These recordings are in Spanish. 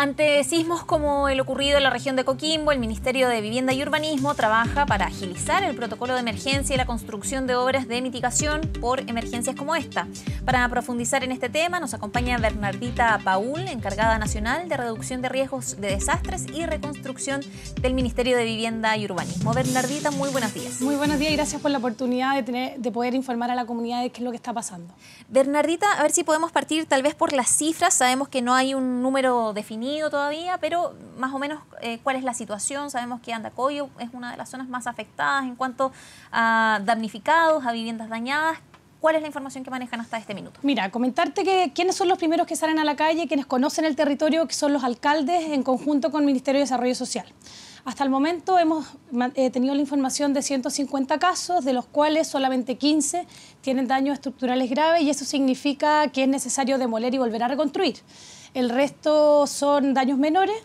Ante sismos como el ocurrido en la región de Coquimbo, el Ministerio de Vivienda y Urbanismo trabaja para agilizar el protocolo de emergencia y la construcción de obras de mitigación por emergencias como esta. Para profundizar en este tema, nos acompaña Bernardita Paul, encargada nacional de reducción de riesgos de desastres y reconstrucción del Ministerio de Vivienda y Urbanismo. Bernardita, muy buenos días. Muy buenos días y gracias por la oportunidad de, de poder informar a la comunidad de qué es lo que está pasando. Bernardita, a ver si podemos partir tal vez por las cifras. Sabemos que no hay un número definido todavía, pero más o menos eh, cuál es la situación. Sabemos que Andacoyo es una de las zonas más afectadas en cuanto a damnificados, a viviendas dañadas. ¿Cuál es la información que manejan hasta este minuto? Mira, comentarte que quiénes son los primeros que salen a la calle, quienes conocen el territorio, que son los alcaldes en conjunto con el Ministerio de Desarrollo Social. Hasta el momento hemos eh, tenido la información de 150 casos, de los cuales solamente 15 tienen daños estructurales graves y eso significa que es necesario demoler y volver a reconstruir el resto son daños menores.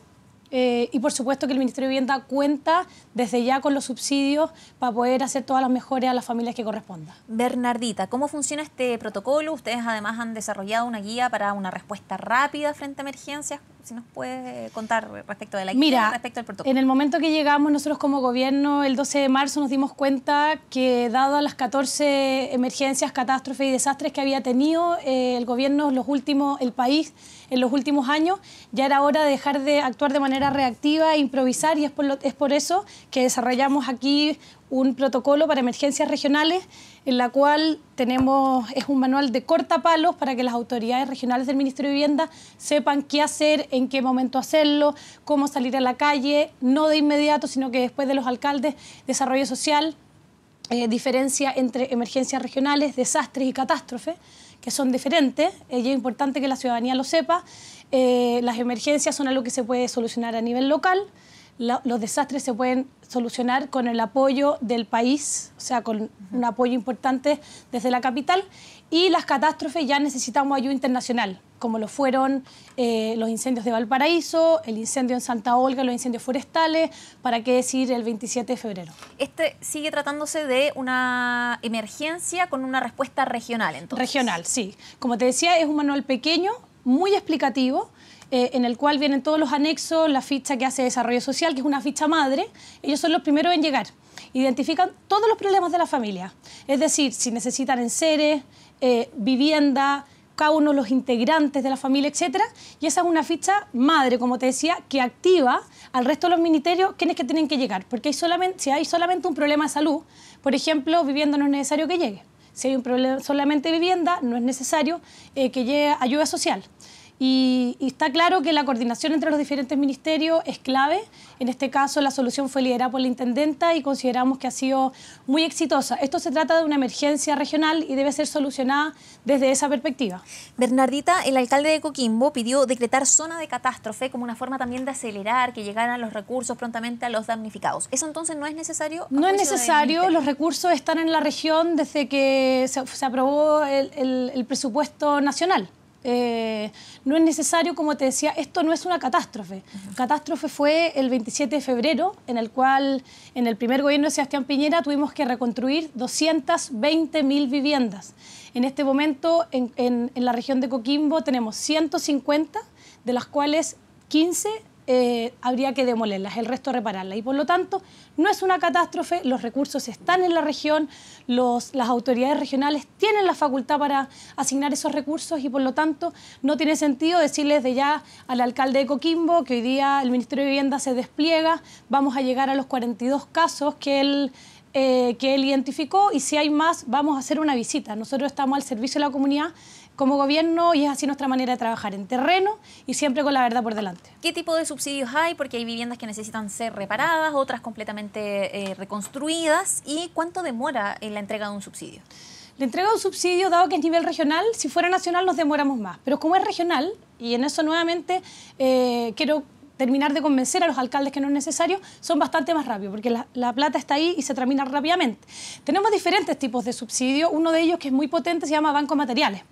Eh, y por supuesto que el Ministerio de Vivienda cuenta desde ya con los subsidios para poder hacer todas las mejores a las familias que corresponda. Bernardita, ¿cómo funciona este protocolo? Ustedes además han desarrollado una guía para una respuesta rápida frente a emergencias si nos puede contar respecto de la Mira, respecto del protocolo. En el momento que llegamos nosotros como gobierno, el 12 de marzo, nos dimos cuenta que dado a las 14 emergencias, catástrofes y desastres que había tenido eh, el gobierno, los últimos, el país en los últimos años, ya era hora de dejar de actuar de manera reactiva e improvisar y es por, es por eso que desarrollamos aquí un protocolo para emergencias regionales en la cual tenemos, es un manual de cortapalos para que las autoridades regionales del Ministerio de Vivienda sepan qué hacer, en qué momento hacerlo, cómo salir a la calle, no de inmediato, sino que después de los alcaldes, desarrollo social, eh, diferencia entre emergencias regionales, desastres y catástrofes, que son diferentes, eh, y es importante que la ciudadanía lo sepa. Eh, las emergencias son algo que se puede solucionar a nivel local, los desastres se pueden solucionar con el apoyo del país, o sea, con un apoyo importante desde la capital, y las catástrofes ya necesitamos ayuda internacional, como lo fueron eh, los incendios de Valparaíso, el incendio en Santa Olga, los incendios forestales, para qué decir el 27 de febrero. Este sigue tratándose de una emergencia con una respuesta regional, entonces. Regional, sí. Como te decía, es un manual pequeño, muy explicativo, eh, en el cual vienen todos los anexos, la ficha que hace desarrollo social, que es una ficha madre. Ellos son los primeros en llegar. Identifican todos los problemas de la familia. Es decir, si necesitan enseres, eh, vivienda, cada uno los integrantes de la familia, etc. y esa es una ficha madre, como te decía, que activa al resto de los ministerios quienes que tienen que llegar, porque solamente, si hay solamente un problema de salud, por ejemplo, vivienda no es necesario que llegue. Si hay un problema solamente vivienda, no es necesario eh, que llegue ayuda social. Y, está claro que la coordinación entre los diferentes ministerios es clave. En este caso, la solución fue liderada por la intendenta y consideramos que ha sido muy exitosa. Esto se trata de una emergencia regional y debe ser solucionada desde esa perspectiva. Bernardita, el alcalde de Coquimbo pidió decretar zona de catástrofe como una forma también de acelerar que llegaran los recursos prontamente a los damnificados. ¿Eso entonces no es necesario? No es necesario. Los recursos están en la región desde que se, aprobó el presupuesto nacional. Eh, no es necesario, como te decía, esto no es una catástrofe. Catástrofe fue el 27 de febrero, en el cual en el primer gobierno de Sebastián Piñera tuvimos que reconstruir 220.000 mil viviendas. En este momento, en, en la región de Coquimbo, tenemos 150, de las cuales 15 eh, habría que demolerlas, el resto repararlas. Y por lo tanto, no es una catástrofe, los recursos están en la región, las autoridades regionales tienen la facultad para asignar esos recursos y por lo tanto no tiene sentido decirles de ya al alcalde de Coquimbo que hoy día el Ministerio de Vivienda se despliega, vamos a llegar a los 42 casos que eh, que él identificó y si hay más vamos a hacer una visita. Nosotros estamos al servicio de la comunidad como gobierno y es así nuestra manera de trabajar en terreno y siempre con la verdad por delante. ¿Qué tipo de subsidios hay? Porque hay viviendas que necesitan ser reparadas, otras completamente eh, reconstruidas. ¿Y cuánto demora en eh, la entrega de un subsidio? La entrega de un subsidio, dado que es nivel regional, si fuera nacional nos demoramos más. Pero como es regional, y en eso nuevamente eh, quiero terminar de convencer a los alcaldes que no es necesario, son bastante más rápidos, porque la, plata está ahí y se termina rápidamente. Tenemos diferentes tipos de subsidios, uno de ellos que es muy potente se llama Banco Materiales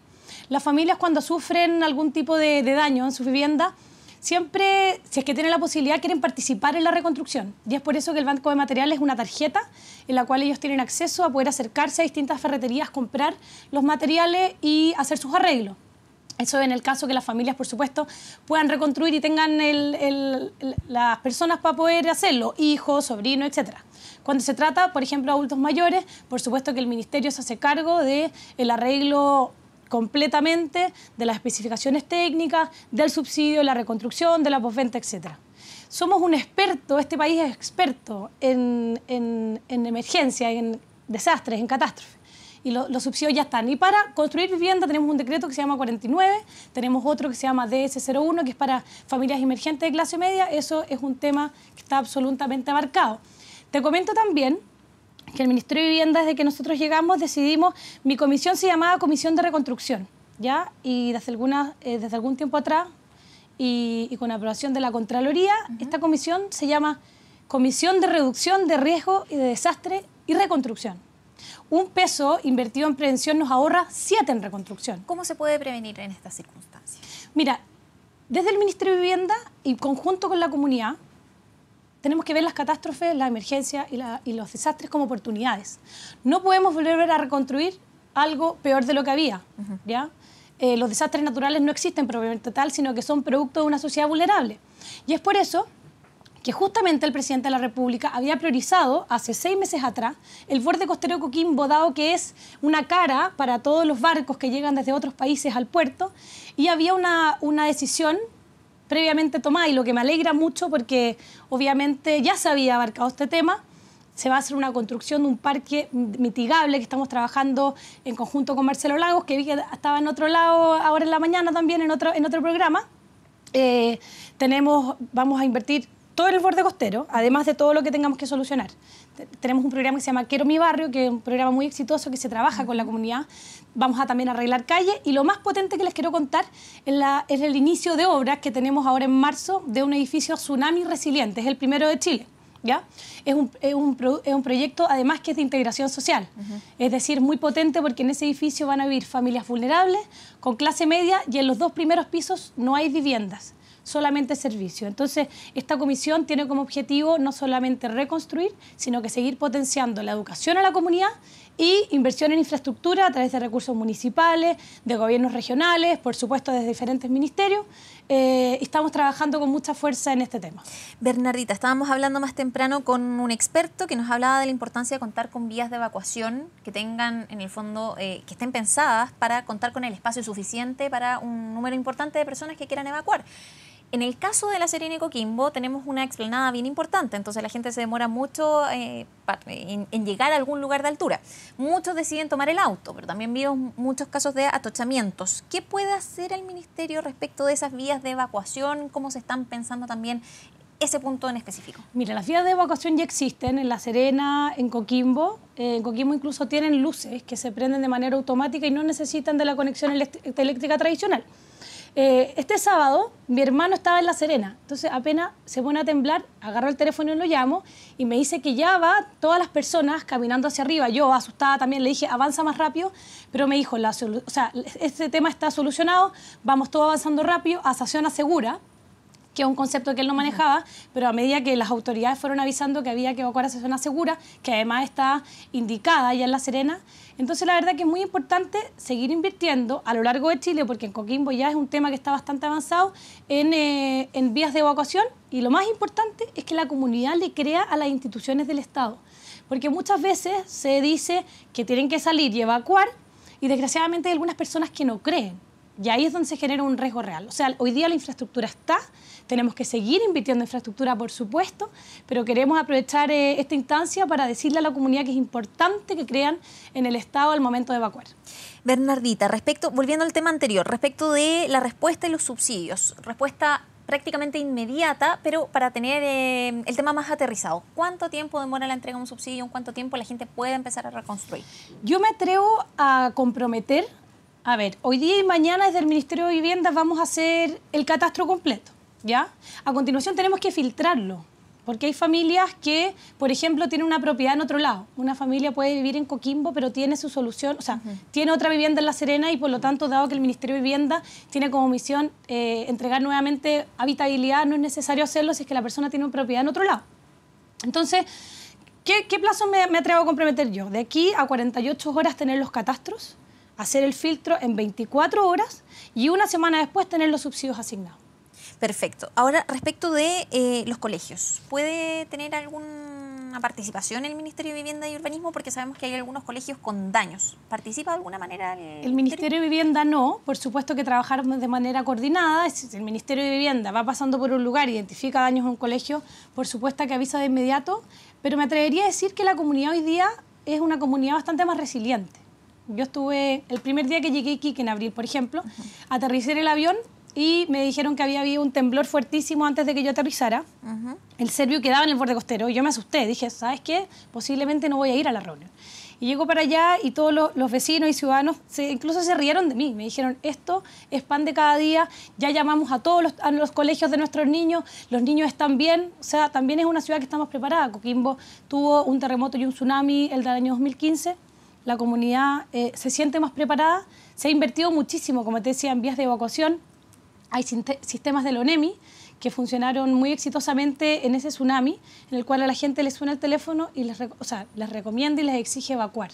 las familias cuando sufren algún tipo de, daño en su vivienda, siempre, si es que tienen la posibilidad, quieren participar en la reconstrucción. Y es por eso que el Banco de Materiales es una tarjeta en la cual ellos tienen acceso a poder acercarse a distintas ferreterías, comprar los materiales y hacer sus arreglos. Eso en el caso que las familias, por supuesto, puedan reconstruir y tengan las personas para poder hacerlo, hijos, sobrinos, etc. Cuando se trata, por ejemplo, de adultos mayores, por supuesto que el Ministerio se hace cargo del el arreglo completamente de las especificaciones técnicas, del subsidio, la reconstrucción, de la posventa, etc. Somos un experto, este país es experto en, en, en emergencia, en desastres, en catástrofes y los subsidios ya están. Y para construir vivienda tenemos un decreto que se llama 49, tenemos otro que se llama DS01, que es para familias emergentes de clase media, eso es un tema que está absolutamente abarcado. Te comento también que el Ministerio de Vivienda, desde que nosotros llegamos, decidimos, mi comisión se llamaba Comisión de Reconstrucción, ¿ya? Y desde, alguna, eh, desde algún tiempo atrás, y, con aprobación de la Contraloría, esta comisión se llama Comisión de Reducción de Riesgo y de Desastre y Reconstrucción. Un peso invertido en prevención nos ahorra siete en reconstrucción. ¿Cómo se puede prevenir en estas circunstancias? Mira, desde el Ministerio de Vivienda y conjunto con la comunidad, tenemos que ver las catástrofes, la emergencia y, los desastres como oportunidades. No podemos volver a reconstruir algo peor de lo que había, ¿ya? Eh, los desastres naturales no existen propiamente tal, sino que son producto de una sociedad vulnerable. Y es por eso que justamente el presidente de la República había priorizado hace seis meses atrás el borde costero Coquimbo, dado que es una cara para todos los barcos que llegan desde otros países al puerto, y había una, una decisión previamente tomada y lo que me alegra mucho porque obviamente ya se había abarcado este tema. Se va a hacer una construcción de un parque mitigable que estamos trabajando en conjunto con Marcelo Lagos, que vi que estaba en otro lado ahora en la mañana también, en otro, en otro programa. Eh, tenemos, vamos a invertir todo el borde costero, además de todo lo que tengamos que solucionar. Tenemos un programa que se llama Quiero mi barrio, que es un programa muy exitoso que se trabaja con la comunidad. Vamos a también arreglar calles y lo más potente que les quiero contar es, la, es el inicio de obras que tenemos ahora en marzo de un edificio tsunami resiliente, es el primero de Chile. ¿Ya? Es, un, es, un es un, proyecto además que es de integración social, es decir, muy potente porque en ese edificio van a vivir familias vulnerables, con clase media y en los dos primeros pisos no hay viviendas solamente servicio. Entonces, esta comisión tiene como objetivo no solamente reconstruir, sino que seguir potenciando la educación a la comunidad y inversión en infraestructura a través de recursos municipales, de gobiernos regionales, por supuesto desde diferentes ministerios. Eh, estamos trabajando con mucha fuerza en este tema. Bernardita, estábamos hablando más temprano con un experto que nos hablaba de la importancia de contar con vías de evacuación que tengan, en el fondo, eh, que estén pensadas para contar con el espacio suficiente para un número importante de personas que quieran evacuar. En el caso de la Serena y Coquimbo tenemos una explanada bien importante, entonces la gente se demora mucho eh, en, llegar a algún lugar de altura. Muchos deciden tomar el auto, pero también vimos muchos casos de atochamientos. ¿Qué puede hacer el Ministerio respecto de esas vías de evacuación? ¿Cómo se están pensando también ese punto en específico? Mira, las vías de evacuación ya existen en La Serena, en Coquimbo. Eh, en Coquimbo incluso tienen luces que se prenden de manera automática y no necesitan de la conexión eléctrica tradicional. Eh, este sábado mi hermano estaba en La Serena, entonces apenas se pone a temblar, agarro el teléfono y lo llamo y me dice que ya va todas las personas caminando hacia arriba. Yo asustada también le dije avanza más rápido, pero me dijo, o sea, este tema está solucionado, vamos todo avanzando rápido, a estación segura que es un concepto que él no manejaba, pero a medida que las autoridades fueron avisando que había que evacuar a esa zona segura, que además está indicada ya en La Serena, entonces la verdad que es muy importante seguir invirtiendo a lo largo de Chile, porque en Coquimbo ya es un tema que está bastante avanzado, en, eh, en vías de evacuación y lo más importante es que la comunidad le crea a las instituciones del Estado, porque muchas veces se dice que tienen que salir y evacuar y desgraciadamente hay algunas personas que no creen. Y ahí es donde se genera un riesgo real. O sea, hoy día la infraestructura está, tenemos que seguir invirtiendo en infraestructura, por supuesto, pero queremos aprovechar eh, esta instancia para decirle a la comunidad que es importante que crean en el Estado al momento de evacuar. Bernardita, respecto, volviendo al tema anterior, respecto de la respuesta y los subsidios, respuesta prácticamente inmediata, pero para tener eh, el tema más aterrizado. ¿Cuánto tiempo demora la entrega de un subsidio? ¿En cuánto tiempo la gente puede empezar a reconstruir? Yo me atrevo a comprometer a ver, hoy día y mañana desde el Ministerio de Vivienda vamos a hacer el catastro completo, ¿ya? A continuación tenemos que filtrarlo, porque hay familias que, por ejemplo, tienen una propiedad en otro lado. Una familia puede vivir en Coquimbo, pero tiene su solución, o sea, tiene otra vivienda en La Serena y por lo tanto, dado que el Ministerio de Vivienda tiene como misión eh, entregar nuevamente habitabilidad, no es necesario hacerlo si es que la persona tiene una propiedad en otro lado. Entonces, ¿qué, plazo me, atrevo a comprometer yo? De aquí a 48 horas tener los catastros, hacer el filtro en 24 horas y una semana después tener los subsidios asignados. Perfecto. Ahora, respecto de eh, los colegios, ¿puede tener alguna participación el Ministerio de Vivienda y Urbanismo? Porque sabemos que hay algunos colegios con daños. ¿Participa de alguna manera el, el Ministerio? de Vivienda no, por supuesto que trabajar de manera coordinada. Si el Ministerio de Vivienda va pasando por un lugar, identifica daños en un colegio, por supuesto que avisa de inmediato, pero me atrevería a decir que la comunidad hoy día es una comunidad bastante más resiliente. Yo estuve, el primer día que llegué aquí en abril, por ejemplo, aterricé el avión y me dijeron que había habido un temblor fuertísimo antes de que yo aterrizara. El serbio quedaba en el borde costero y yo me asusté. Dije, ¿sabes qué? Posiblemente no voy a ir a la reunión. Y llego para allá y todos los, vecinos y ciudadanos incluso se rieron de mí. Me dijeron, esto es pan de cada día, ya llamamos a todos los, los colegios de nuestros niños, los niños están bien. O sea, también es una ciudad que estamos preparada. Coquimbo tuvo un terremoto y un tsunami el del año 2015 la comunidad eh, se siente más preparada. Se ha invertido muchísimo, como te decía, en vías de evacuación. Hay sistemas del ONEMI que funcionaron muy exitosamente en ese tsunami, en el cual a la gente les suena el teléfono y o sea, les recomienda y les exige evacuar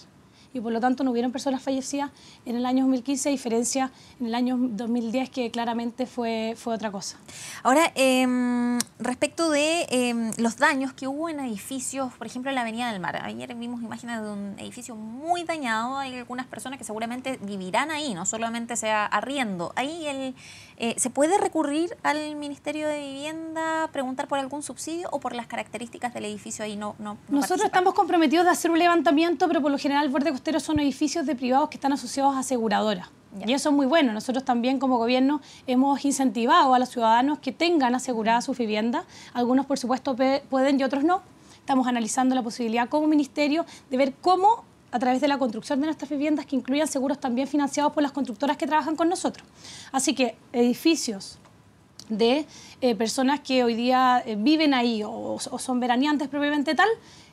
y por lo tanto no hubieron personas fallecidas en el año 2015, a diferencia en el año 2010 que claramente fue, fue otra cosa. Ahora, em, respecto de em, los daños que hubo en edificios, por ejemplo en la Avenida del Mar, ayer vimos imágenes de un edificio muy dañado, hay algunas personas que seguramente vivirán ahí, no solamente sea arriendo, ahí el, eh, se puede recurrir al Ministerio de Vivienda, preguntar por algún subsidio o por las características del edificio ahí no... no, Nosotros estamos comprometidos de hacer un levantamiento, pero por lo general el borde son edificios de privados que están asociados a aseguradoras. Y eso es muy bueno. Nosotros también como gobierno hemos incentivado a los ciudadanos que tengan asegurada su vivienda. Algunos, por supuesto, pueden y otros no. Estamos analizando la posibilidad como ministerio de ver cómo a través de la construcción de nuestras viviendas que incluyan seguros también financiados por las constructoras que trabajan con nosotros. Así que edificios, de eh, personas que hoy día eh, viven ahí o, son veraneantes propiamente tal,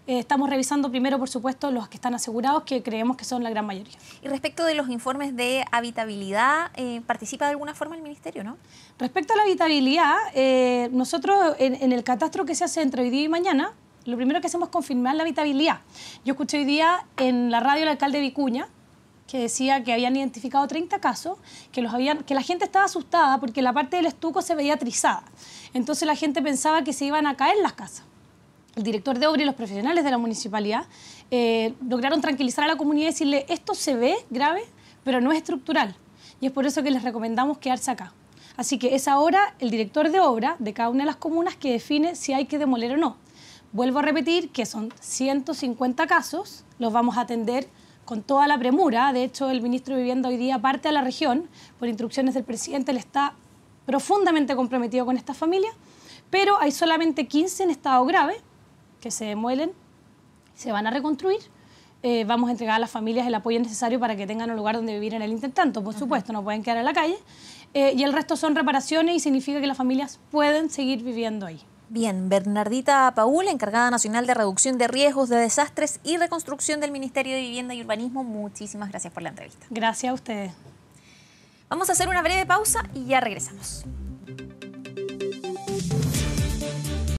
eh, estamos revisando primero, por supuesto, los que están asegurados, que creemos que son la gran mayoría. Y respecto de los informes de habitabilidad, eh, ¿participa de alguna forma el Ministerio, no? Respecto a la habitabilidad, eh, nosotros en, el catastro que se hace entre hoy día y mañana, lo primero que hacemos es confirmar la habitabilidad. Yo escuché hoy día en la radio el alcalde Vicuña, que decía que habían identificado 30 casos, que, los habían, que la gente estaba asustada porque la parte del estuco se veía trizada. Entonces la gente pensaba que se iban a caer las casas el director de obra y los profesionales de la municipalidad eh, lograron tranquilizar a la comunidad y decirle, esto se ve grave, pero no es estructural. Y es por eso que les recomendamos quedarse acá. Así que es ahora el director de obra de cada una de las comunas que define si hay que demoler o no. Vuelvo a repetir que son 150 casos, los vamos a atender con toda la premura. De hecho, el ministro de Vivienda hoy día parte a la región por instrucciones del presidente, le está profundamente comprometido con esta familia, pero hay solamente 15 en estado grave que se demuelen, se van a reconstruir. Eh, vamos a entregar a las familias el apoyo necesario para que tengan un lugar donde vivir en el intentanto Por supuesto, no pueden quedar en la calle. Eh, y el resto son reparaciones y significa que las familias pueden seguir viviendo ahí. Bien, Bernardita Paul, encargada nacional de reducción de riesgos de desastres y reconstrucción del Ministerio de Vivienda y Urbanismo, muchísimas gracias por la entrevista. Gracias a ustedes. Vamos a hacer una breve pausa y ya regresamos.